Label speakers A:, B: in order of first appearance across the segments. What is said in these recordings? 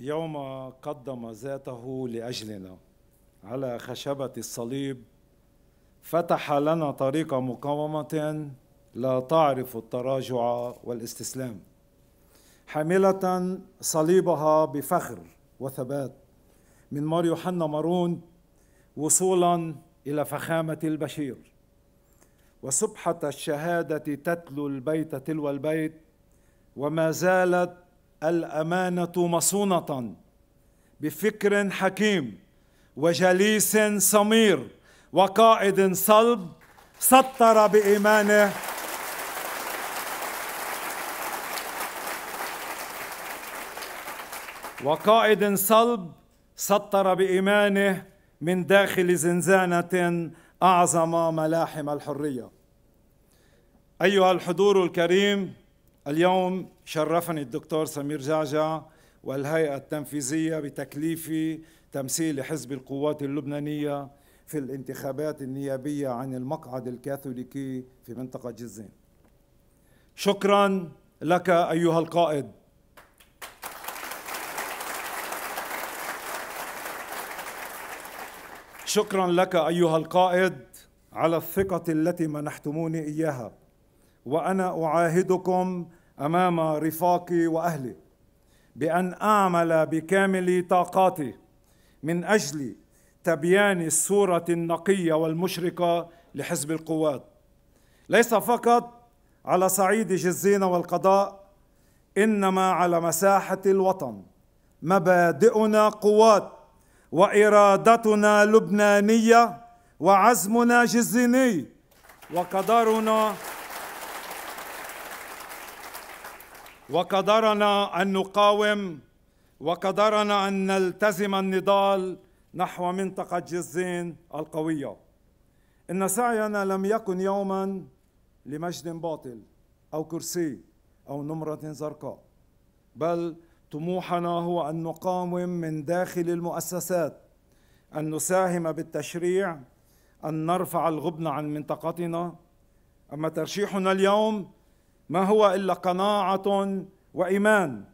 A: يوم قدم ذاته لاجلنا على خشبه الصليب فتح لنا طريق مقاومه لا تعرف التراجع والاستسلام حامله صليبها بفخر وثبات من مار يوحنا مارون وصولا الى فخامه البشير وسبحه الشهاده تتلو البيت تلو البيت وما زالت الامانه مصونه بفكر حكيم وجليس صمير وقائد صلب سطر بايمانه وقائد صلب سطر بايمانه من داخل زنزانه اعظم ملاحم الحريه ايها الحضور الكريم اليوم شرفني الدكتور سمير جعجع والهيئة التنفيذية بتكليفي تمثيل حزب القوات اللبنانية في الانتخابات النيابية عن المقعد الكاثوليكي في منطقة جزين شكرا لك أيها القائد شكرا لك أيها القائد على الثقة التي منحتموني إياها وانا اعاهدكم امام رفاقي واهلي بان اعمل بكامل طاقاتي من اجل تبيان الصوره النقيه والمشرقه لحزب القوات ليس فقط على صعيد جزينا والقضاء انما على مساحه الوطن مبادئنا قوات وارادتنا لبنانيه وعزمنا جزيني وقدرنا وقدرنا أن نقاوم وقدرنا أن نلتزم النضال نحو منطقة جزين القوية إن سعينا لم يكن يوما لمجد باطل أو كرسي أو نمرة زرقاء بل طموحنا هو أن نقاوم من داخل المؤسسات أن نساهم بالتشريع أن نرفع الغبن عن منطقتنا أما ترشيحنا اليوم ما هو الا قناعه وايمان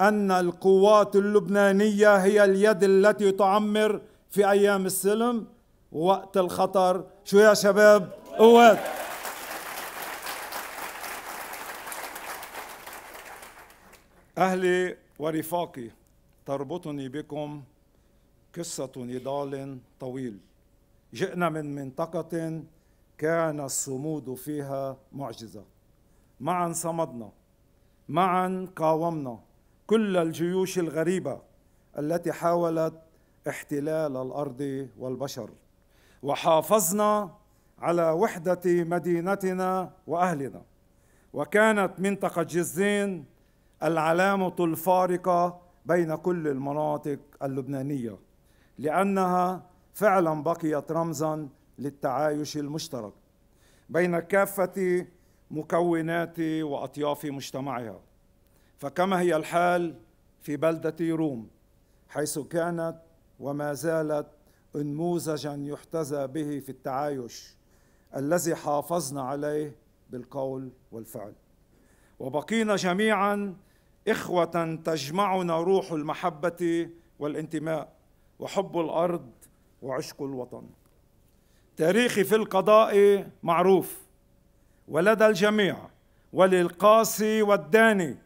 A: ان القوات اللبنانيه هي اليد التي تعمر في ايام السلم وقت الخطر شو يا شباب قوات اهلي ورفاقي تربطني بكم قصه نضال طويل جئنا من منطقه كان الصمود فيها معجزه معا صمدنا معا قاومنا كل الجيوش الغريبه التي حاولت احتلال الارض والبشر وحافظنا على وحده مدينتنا واهلنا وكانت منطقه جزين العلامه الفارقه بين كل المناطق اللبنانيه لانها فعلا بقيت رمزا للتعايش المشترك بين كافه مكونات واطياف مجتمعها فكما هي الحال في بلده روم حيث كانت وما زالت انموذجا يحتذى به في التعايش الذي حافظنا عليه بالقول والفعل وبقينا جميعا إخوة تجمعنا روح المحبة والانتماء وحب الأرض وعشق الوطن تاريخي في القضاء معروف ولدى الجميع وللقاصي والداني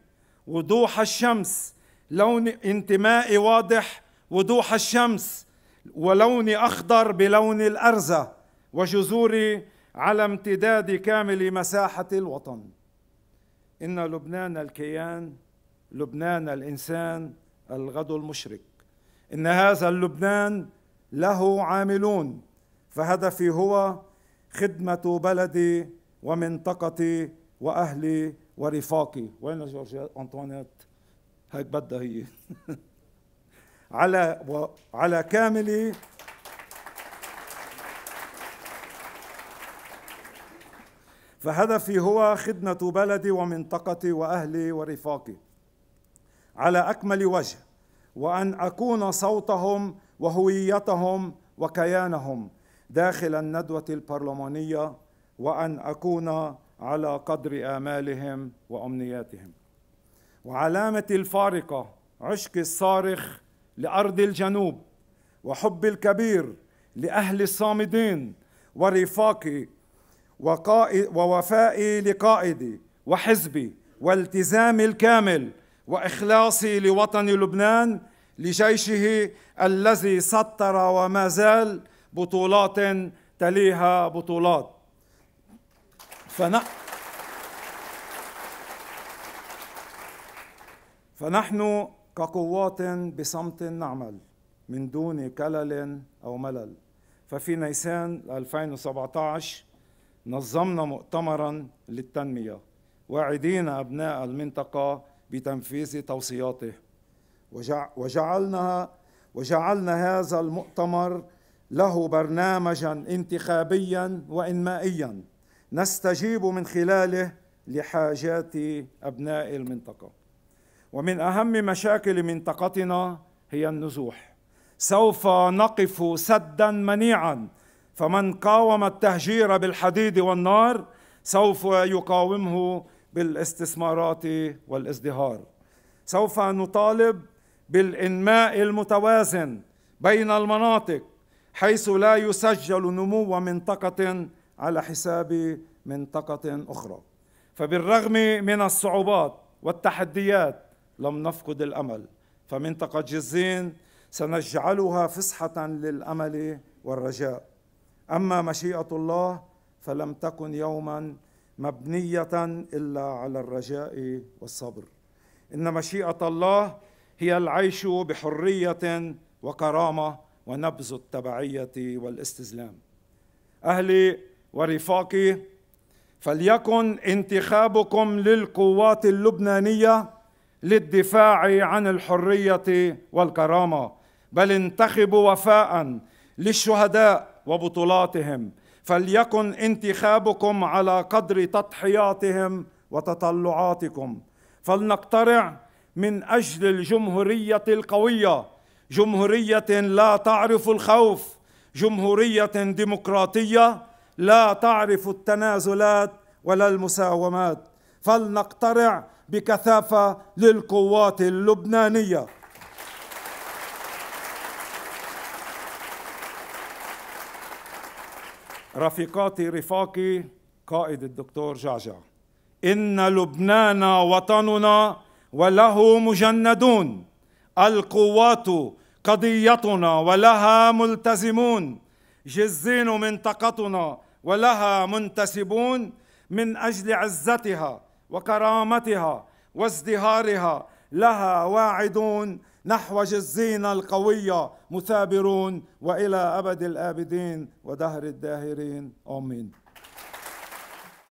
A: وضوح الشمس لون انتمائي واضح وضوح الشمس ولوني أخضر بلون الأرزة وجذوري على امتداد كامل مساحة الوطن إن لبنان الكيان لبنان الإنسان الغد المشرق إن هذا اللبنان له عاملون فهدفي هو خدمة بلدي ومنطقتي واهلي ورفاقي وين جورجيا انطوانيت هيك بدها هي على وعلى كامل فهدفي هو خدمة بلدي ومنطقتي وأهلي ورفاقي على أكمل وجه وأن أكون صوتهم وهويتهم وكيانهم داخل الندوة البرلمانية وان اكون على قدر امالهم وامنياتهم وعلامه الفارقه عشقي الصارخ لارض الجنوب وحبي الكبير لاهل الصامدين ورفاقي ووفائي لقائدي وحزبي والتزامي الكامل واخلاصي لوطن لبنان لجيشه الذي سطر وما زال بطولات تليها بطولات فنحن فنحن كقوات بصمت نعمل من دون كلل أو ملل ففي نيسان 2017 نظمنا مؤتمرا للتنمية واعدين أبناء المنطقة بتنفيذ توصياته وجعلنا وجعلنا هذا المؤتمر له برنامجا انتخابيا وإنمائيا نستجيب من خلاله لحاجات ابناء المنطقه ومن اهم مشاكل منطقتنا هي النزوح سوف نقف سدا منيعا فمن قاوم التهجير بالحديد والنار سوف يقاومه بالاستثمارات والازدهار سوف نطالب بالانماء المتوازن بين المناطق حيث لا يسجل نمو منطقه على حساب منطقة أخرى فبالرغم من الصعوبات والتحديات لم نفقد الأمل فمنطقة جزين سنجعلها فسحة للأمل والرجاء أما مشيئة الله فلم تكن يوما مبنية إلا على الرجاء والصبر إن مشيئة الله هي العيش بحرية وكرامة ونبذ التبعية والاستسلام أهلي ورفاقي فليكن انتخابكم للقوات اللبنانيه للدفاع عن الحريه والكرامه بل انتخبوا وفاء للشهداء وبطولاتهم فليكن انتخابكم على قدر تضحياتهم وتطلعاتكم فلنقترع من اجل الجمهوريه القويه جمهوريه لا تعرف الخوف جمهوريه ديمقراطيه لا تعرف التنازلات ولا المساومات فلنقترع بكثافه للقوات اللبنانيه رفيقاتي رفاقي قائد الدكتور جعجع إن لبنان وطننا وله مجندون القوات قضيتنا ولها ملتزمون جزين منطقتنا ولها منتسبون من اجل عزتها وكرامتها وازدهارها لها واعدون نحو جزين القوية مثابرون وإلى أبد الآبدين ودهر الداهرين آمين